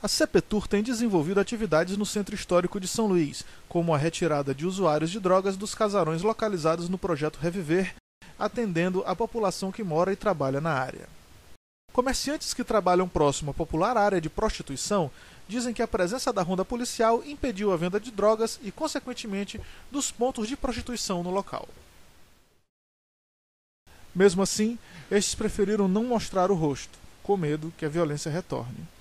A CEPETUR tem desenvolvido atividades no Centro Histórico de São Luís, como a retirada de usuários de drogas dos casarões localizados no projeto Reviver, atendendo a população que mora e trabalha na área. Comerciantes que trabalham próximo à popular área de prostituição dizem que a presença da ronda policial impediu a venda de drogas e, consequentemente, dos pontos de prostituição no local. Mesmo assim, estes preferiram não mostrar o rosto, com medo que a violência retorne.